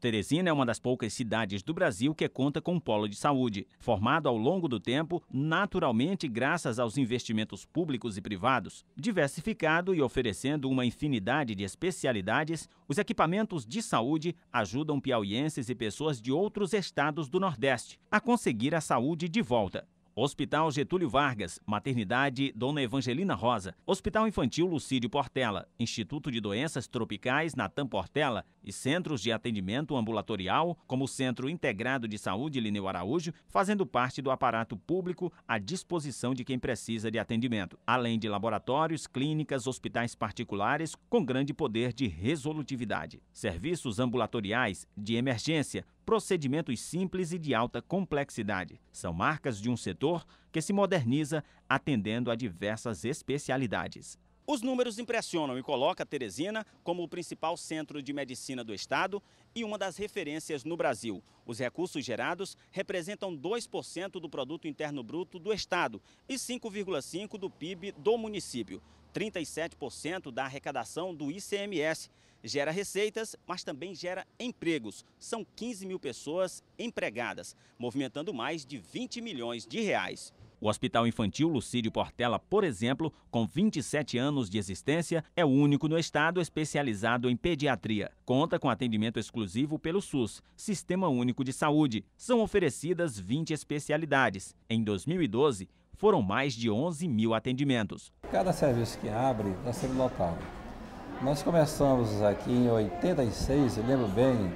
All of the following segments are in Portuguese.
Teresina é uma das poucas cidades do Brasil que conta com um polo de saúde, formado ao longo do tempo, naturalmente graças aos investimentos públicos e privados. Diversificado e oferecendo uma infinidade de especialidades, os equipamentos de saúde ajudam piauienses e pessoas de outros estados do Nordeste a conseguir a saúde de volta. Hospital Getúlio Vargas, Maternidade Dona Evangelina Rosa, Hospital Infantil Lucídio Portela, Instituto de Doenças Tropicais Natan Portela, e centros de atendimento ambulatorial, como o Centro Integrado de Saúde Lineu Araújo, fazendo parte do aparato público à disposição de quem precisa de atendimento, além de laboratórios, clínicas, hospitais particulares com grande poder de resolutividade. Serviços ambulatoriais de emergência, procedimentos simples e de alta complexidade. São marcas de um setor que se moderniza atendendo a diversas especialidades. Os números impressionam e coloca Teresina como o principal centro de medicina do estado e uma das referências no Brasil. Os recursos gerados representam 2% do produto interno bruto do estado e 5,5 do PIB do município. 37% da arrecadação do ICMS. Gera receitas, mas também gera empregos. São 15 mil pessoas empregadas, movimentando mais de 20 milhões de reais. O Hospital Infantil Lucídio Portela, por exemplo, com 27 anos de existência, é o único no estado especializado em pediatria. Conta com atendimento exclusivo pelo SUS, Sistema Único de Saúde. São oferecidas 20 especialidades. Em 2012, foram mais de 11 mil atendimentos. Cada serviço que abre está sendo lotado. Nós começamos aqui em 86, eu lembro bem,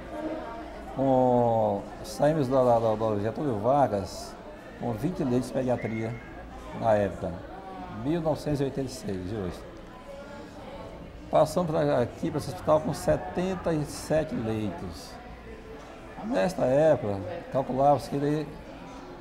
com... saímos da, da, da Getúlio Vargas, com 20 leitos de pediatria na época, 1986, hoje. Passamos aqui para esse hospital com 77 leitos. Nesta época, calculava-se que ele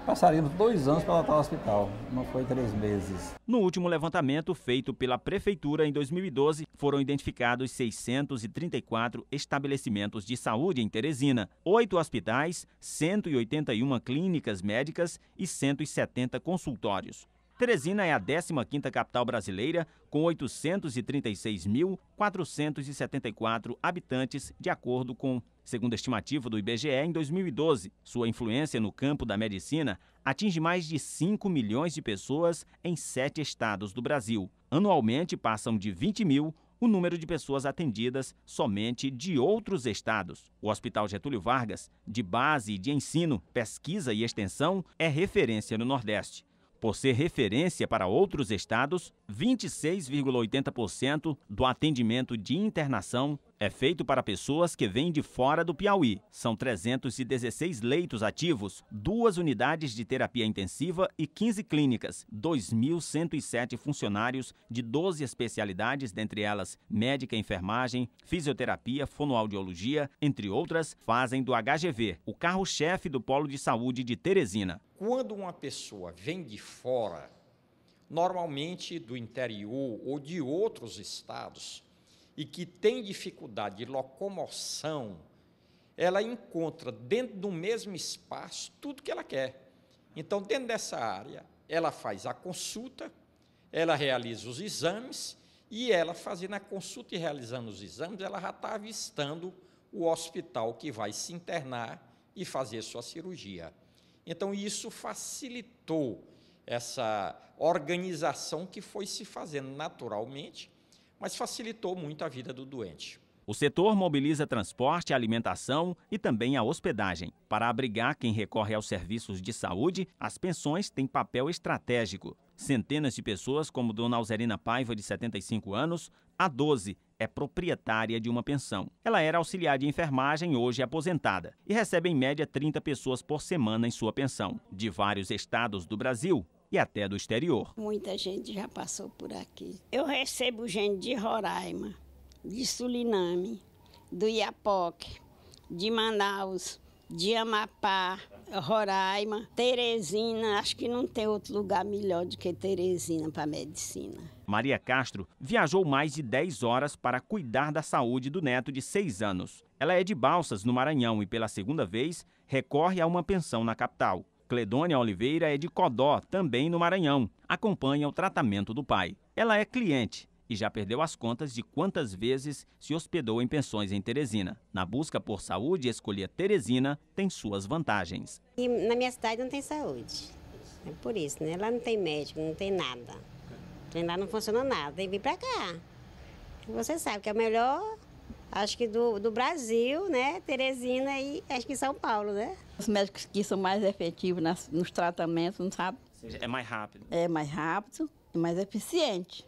passaríamos dois anos para lotar no hospital, não foi três meses. No último levantamento feito pela Prefeitura em 2012, foram identificados 634 estabelecimentos de saúde em Teresina, oito hospitais, 181 clínicas médicas e 170 consultórios. Teresina é a 15ª capital brasileira, com 836.474 habitantes, de acordo com, segundo estimativa do IBGE, em 2012. Sua influência no campo da medicina atinge mais de 5 milhões de pessoas em sete estados do Brasil. Anualmente passam de 20 mil o número de pessoas atendidas somente de outros estados. O Hospital Getúlio Vargas, de base de ensino, pesquisa e extensão, é referência no Nordeste. Por ser referência para outros estados, 26,80% do atendimento de internação é feito para pessoas que vêm de fora do Piauí. São 316 leitos ativos, duas unidades de terapia intensiva e 15 clínicas, 2.107 funcionários de 12 especialidades, dentre elas médica, enfermagem, fisioterapia, fonoaudiologia, entre outras, fazem do HGV o carro-chefe do polo de saúde de Teresina. Quando uma pessoa vem de fora, normalmente do interior ou de outros estados, e que tem dificuldade de locomoção, ela encontra dentro do mesmo espaço tudo que ela quer. Então, dentro dessa área, ela faz a consulta, ela realiza os exames, e ela fazendo a consulta e realizando os exames, ela já está avistando o hospital que vai se internar e fazer sua cirurgia. Então, isso facilitou essa organização que foi se fazendo naturalmente mas facilitou muito a vida do doente. O setor mobiliza transporte, alimentação e também a hospedagem. Para abrigar quem recorre aos serviços de saúde, as pensões têm papel estratégico. Centenas de pessoas, como Dona Alzerina Paiva, de 75 anos, a 12, é proprietária de uma pensão. Ela era auxiliar de enfermagem, hoje é aposentada, e recebe em média 30 pessoas por semana em sua pensão. De vários estados do Brasil, e até do exterior. Muita gente já passou por aqui. Eu recebo gente de Roraima, de Suriname, do Iapoque, de Manaus, de Amapá, Roraima, Teresina. Acho que não tem outro lugar melhor do que Teresina para medicina. Maria Castro viajou mais de 10 horas para cuidar da saúde do neto de 6 anos. Ela é de Balsas, no Maranhão, e pela segunda vez recorre a uma pensão na capital. Cledônia Oliveira é de Codó, também no Maranhão. Acompanha o tratamento do pai. Ela é cliente e já perdeu as contas de quantas vezes se hospedou em pensões em Teresina. Na busca por saúde, escolher Teresina tem suas vantagens. E na minha cidade não tem saúde. É por isso, né? Lá não tem médico, não tem nada. Lá não funciona nada. Tem que vir para cá. Você sabe que é o melhor acho que do, do Brasil, né? Teresina e acho que São Paulo, né? Os médicos que são mais efetivos nas, nos tratamentos, não sabe? É mais rápido. É mais rápido e mais eficiente.